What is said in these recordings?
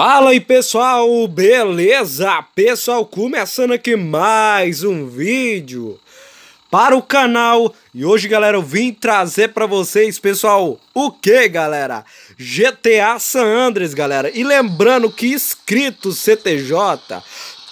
Fala aí pessoal, beleza? Pessoal, começando aqui mais um vídeo para o canal E hoje galera, eu vim trazer para vocês, pessoal, o que galera? GTA San Andreas galera, e lembrando que inscrito CTJ,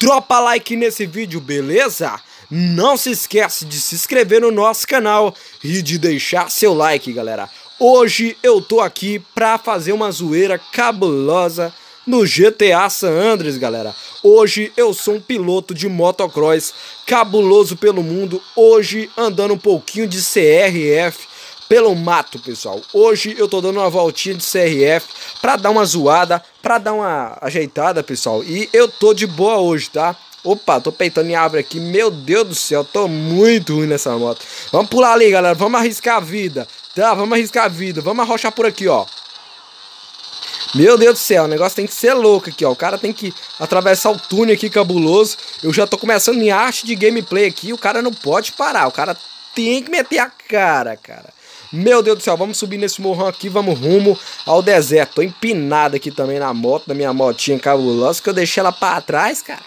tropa like nesse vídeo, beleza? Não se esquece de se inscrever no nosso canal e de deixar seu like galera Hoje eu tô aqui para fazer uma zoeira cabulosa no GTA San Andreas, galera. Hoje eu sou um piloto de motocross cabuloso pelo mundo, hoje andando um pouquinho de CRF pelo mato, pessoal. Hoje eu tô dando uma voltinha de CRF pra dar uma zoada, pra dar uma ajeitada, pessoal. E eu tô de boa hoje, tá? Opa, tô peitando em árvore aqui. Meu Deus do céu, tô muito ruim nessa moto. Vamos pular ali, galera. Vamos arriscar a vida, tá? Vamos arriscar a vida. Vamos arrochar por aqui, ó. Meu Deus do céu, o negócio tem que ser louco aqui, ó. O cara tem que atravessar o túnel aqui cabuloso. Eu já tô começando em arte de gameplay aqui. O cara não pode parar. O cara tem que meter a cara, cara. Meu Deus do céu, vamos subir nesse morrão aqui, vamos rumo ao deserto. Tô empinado aqui também na moto, na minha motinha cabulosa, que eu deixei ela pra trás, cara.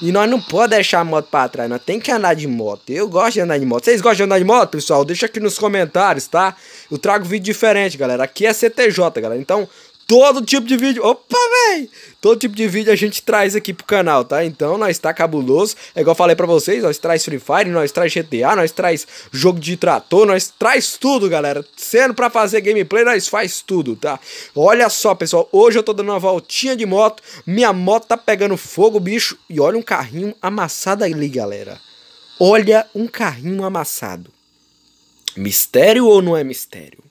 E nós não podemos deixar a moto pra trás, nós tem que andar de moto. Eu gosto de andar de moto. Vocês gostam de andar de moto, pessoal? Deixa aqui nos comentários, tá? Eu trago vídeo diferente, galera. Aqui é CTJ, galera. Então, todo tipo de vídeo. Opa, véi! Todo tipo de vídeo a gente traz aqui pro canal, tá? Então nós tá cabuloso. É igual eu falei pra vocês, nós traz Free Fire, nós traz GTA, nós traz jogo de trator, nós traz tudo, galera. Sendo pra fazer gameplay, nós faz tudo, tá? Olha só, pessoal, hoje eu tô dando uma voltinha de moto. Minha moto tá pegando fogo, bicho. E olha um carrinho amassado ali, galera. Olha um carrinho amassado. Mistério ou não é mistério?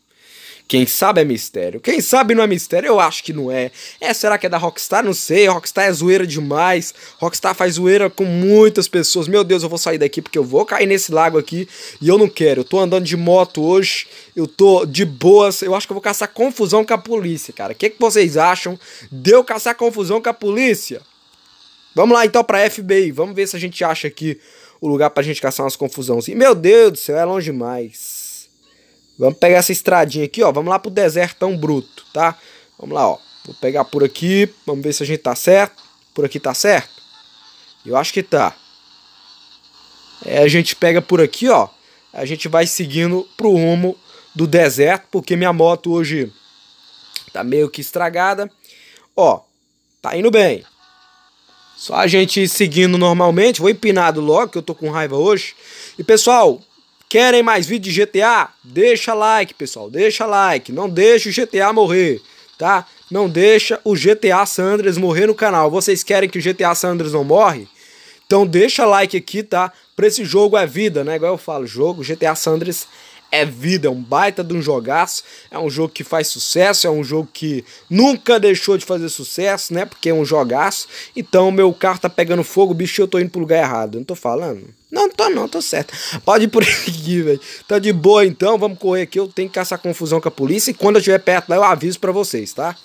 Quem sabe é mistério. Quem sabe não é mistério? Eu acho que não é. É, será que é da Rockstar? Não sei. Rockstar é zoeira demais. Rockstar faz zoeira com muitas pessoas. Meu Deus, eu vou sair daqui porque eu vou cair nesse lago aqui e eu não quero. Eu tô andando de moto hoje. Eu tô de boas. Eu acho que eu vou caçar confusão com a polícia, cara. O que, que vocês acham de eu caçar confusão com a polícia? Vamos lá então pra FBI. Vamos ver se a gente acha aqui o lugar pra gente caçar umas confusões. E meu Deus do céu, é longe demais. Vamos pegar essa estradinha aqui, ó. Vamos lá pro desertão bruto, tá? Vamos lá, ó. Vou pegar por aqui. Vamos ver se a gente tá certo. Por aqui tá certo? Eu acho que tá. É, a gente pega por aqui, ó. A gente vai seguindo pro rumo do deserto, porque minha moto hoje tá meio que estragada. Ó, tá indo bem. Só a gente seguindo normalmente. Vou empinado logo, que eu tô com raiva hoje. E pessoal, Querem mais vídeo de GTA? Deixa like, pessoal, deixa like. Não deixa o GTA morrer, tá? Não deixa o GTA Sanders morrer no canal. Vocês querem que o GTA Sanders não morre? Então deixa like aqui, tá? Pra esse jogo é vida, né? Igual eu falo, jogo GTA Sanders é vida, é um baita de um jogaço, é um jogo que faz sucesso, é um jogo que nunca deixou de fazer sucesso, né? Porque é um jogaço. Então meu carro tá pegando fogo, bicho, eu tô indo pro lugar errado. Não tô falando? Não, não tô não, tô certo. Pode ir por aqui, velho. Tá de boa então, vamos correr aqui, eu tenho que caçar confusão com a polícia e quando eu estiver perto lá eu aviso para vocês, tá?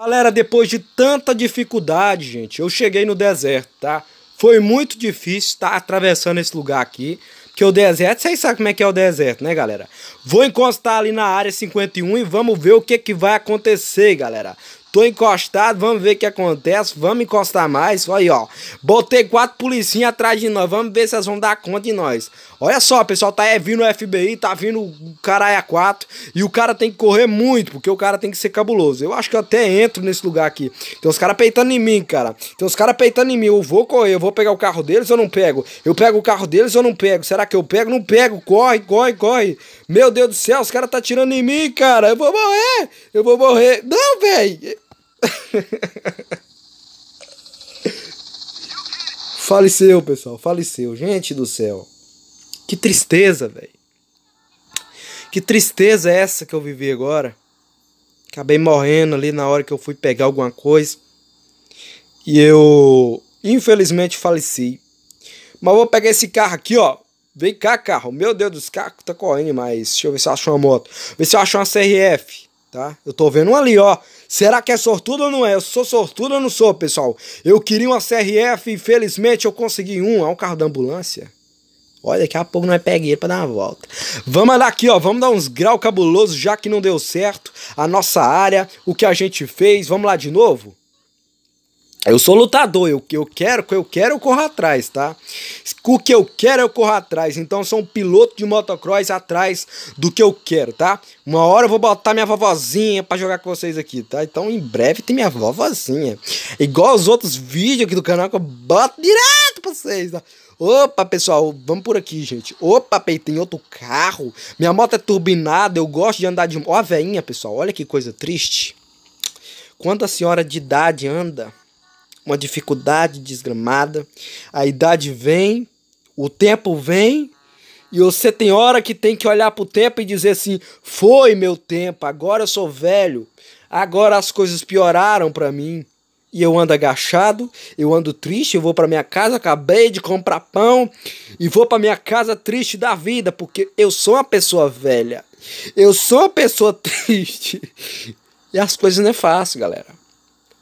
Galera, depois de tanta dificuldade, gente, eu cheguei no deserto, tá? Foi muito difícil estar atravessando esse lugar aqui que o deserto, vocês sabem como é que é o deserto, né, galera? Vou encostar ali na área 51 e vamos ver o que, que vai acontecer, galera. Tô encostado, vamos ver o que acontece. Vamos encostar mais. Olha aí, ó. Botei quatro policinhas atrás de nós. Vamos ver se elas vão dar conta de nós. Olha só, pessoal, tá é, vindo o FBI, tá vindo o caralho a quatro. E o cara tem que correr muito, porque o cara tem que ser cabuloso. Eu acho que eu até entro nesse lugar aqui. Tem os caras peitando em mim, cara. Tem os caras peitando em mim. Eu vou correr, eu vou pegar o carro deles ou não pego? Eu pego o carro deles ou não pego? Será que eu pego? Não pego. Corre, corre, corre. Meu Deus do céu, os caras tá tirando em mim, cara. Eu vou morrer. Eu vou morrer. Não, velho. faleceu, pessoal, faleceu. Gente do céu. Que tristeza, velho. Que tristeza é essa que eu vivi agora? Acabei morrendo ali na hora que eu fui pegar alguma coisa. E eu, infelizmente, faleci. Mas vou pegar esse carro aqui, ó. Vem cá, carro. Meu Deus dos carros tá correndo demais. Deixa eu ver se eu acho uma moto. Vê se eu acho uma CRF tá? Eu tô vendo ali, ó. Será que é sortudo ou não é? Eu sou sortudo ou não sou, pessoal? Eu queria uma CRF e felizmente eu consegui um. É um carro da ambulância. Olha, daqui a pouco nós é ele pra dar uma volta. Vamos lá aqui, ó. Vamos dar uns grau cabuloso, já que não deu certo. A nossa área, o que a gente fez. Vamos lá de novo? Eu sou lutador, eu, eu quero, que eu quero, eu corro atrás, tá? O que eu quero, eu corro atrás. Então, eu sou um piloto de motocross atrás do que eu quero, tá? Uma hora eu vou botar minha vovozinha pra jogar com vocês aqui, tá? Então, em breve tem minha vovozinha. Igual os outros vídeos aqui do canal que eu boto direto pra vocês, tá? Opa, pessoal, vamos por aqui, gente. Opa, tem outro carro. Minha moto é turbinada, eu gosto de andar de... Ó a veinha, pessoal, olha que coisa triste. a senhora de idade anda uma dificuldade desgramada. A idade vem, o tempo vem, e você tem hora que tem que olhar para o tempo e dizer assim: foi meu tempo, agora eu sou velho, agora as coisas pioraram para mim. E eu ando agachado, eu ando triste, eu vou para minha casa, acabei de comprar pão e vou para minha casa triste da vida, porque eu sou uma pessoa velha. Eu sou uma pessoa triste. E as coisas não é fácil, galera.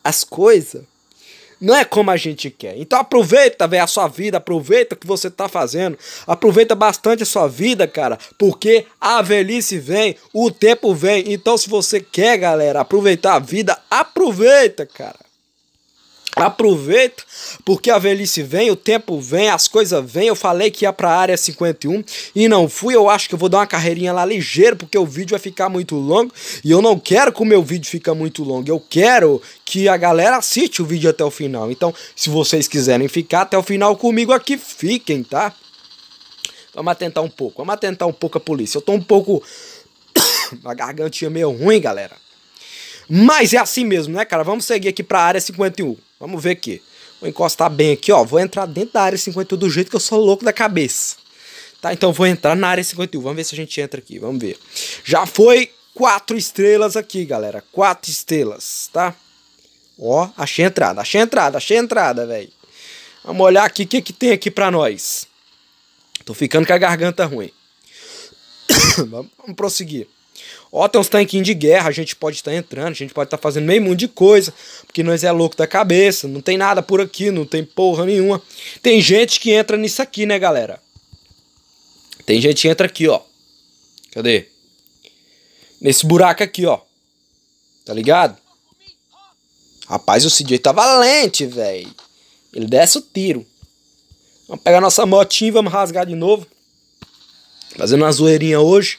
As coisas não é como a gente quer. Então aproveita, velho, a sua vida, aproveita o que você tá fazendo, aproveita bastante a sua vida, cara, porque a velhice vem, o tempo vem. Então se você quer, galera, aproveitar a vida, aproveita, cara. Aproveita, porque a velhice vem, o tempo vem, as coisas vêm. Eu falei que ia pra área 51 e não fui. Eu acho que eu vou dar uma carreirinha lá ligeiro, porque o vídeo vai ficar muito longo. E eu não quero que o meu vídeo fica muito longo. Eu quero que a galera assista o vídeo até o final. Então, se vocês quiserem ficar até o final comigo aqui, fiquem, tá? Vamos atentar um pouco. Vamos atentar um pouco a polícia. Eu tô um pouco. a gargantinha meio ruim, galera. Mas é assim mesmo, né, cara? Vamos seguir aqui pra área 51. Vamos ver aqui. Vou encostar bem aqui, ó. Vou entrar dentro da área 51 do jeito que eu sou louco da cabeça. Tá, então vou entrar na área 51. Vamos ver se a gente entra aqui, vamos ver. Já foi quatro estrelas aqui, galera. Quatro estrelas, tá? Ó, achei a entrada, achei a entrada, achei a entrada, velho. Vamos olhar aqui o que, que tem aqui pra nós. Tô ficando com a garganta ruim. vamos, vamos prosseguir. Ó, tem uns tanquinhos de guerra, a gente pode estar tá entrando, a gente pode estar tá fazendo meio mundo de coisa, porque nós é louco da cabeça, não tem nada por aqui, não tem porra nenhuma. Tem gente que entra nisso aqui, né, galera? Tem gente que entra aqui, ó. Cadê? Nesse buraco aqui, ó. Tá ligado? Rapaz, o CJ tá valente, velho. Ele desce o tiro. Vamos pegar nossa motinha e vamos rasgar de novo. Fazendo uma zoeirinha hoje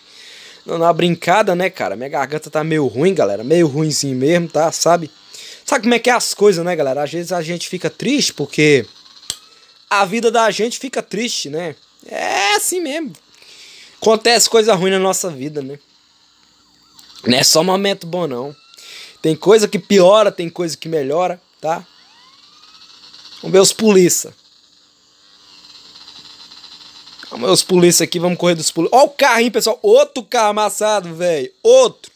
na brincada, né, cara? Minha garganta tá meio ruim, galera. Meio ruimzinho mesmo, tá? Sabe? Sabe como é que é as coisas, né, galera? Às vezes a gente fica triste porque a vida da gente fica triste, né? É assim mesmo. Acontece coisa ruim na nossa vida, né? Não é só momento bom, não. Tem coisa que piora, tem coisa que melhora, tá? Vamos ver os polícia. Calma, os polícia aqui, vamos correr dos polícia. Ó o carrinho pessoal. Outro carro amassado, velho. Outro.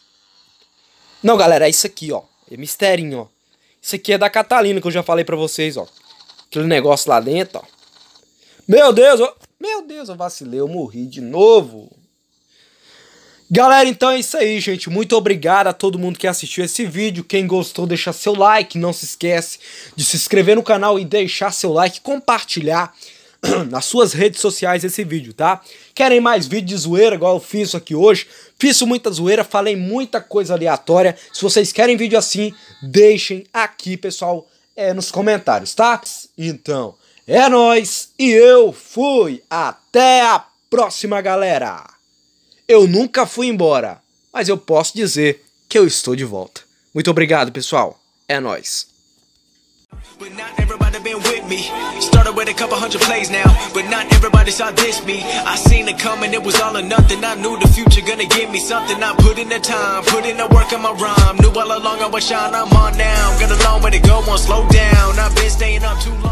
Não, galera, é isso aqui, ó. É misterinho, ó. Isso aqui é da Catalina, que eu já falei pra vocês, ó. Aquele negócio lá dentro, ó. Meu Deus, ó. Meu Deus, eu vacilei, eu morri de novo. Galera, então é isso aí, gente. Muito obrigado a todo mundo que assistiu esse vídeo. Quem gostou, deixa seu like. Não se esquece de se inscrever no canal e deixar seu like, compartilhar. nas suas redes sociais esse vídeo, tá? Querem mais vídeo de zoeira, igual eu fiz aqui hoje? Fiz muita zoeira, falei muita coisa aleatória. Se vocês querem vídeo assim, deixem aqui, pessoal, é, nos comentários, tá? Então, é nós e eu fui. Até a próxima, galera. Eu nunca fui embora, mas eu posso dizer que eu estou de volta. Muito obrigado, pessoal. É nós. But not everybody been with me. Started with a couple hundred plays now, but not everybody saw this me. I seen it coming, it was all or nothing. I knew the future gonna give me something. I put in the time, put in the work on my rhyme. Knew all along I would shine, I'm on now. Got a long way to go, won't slow down. I've been staying up too long.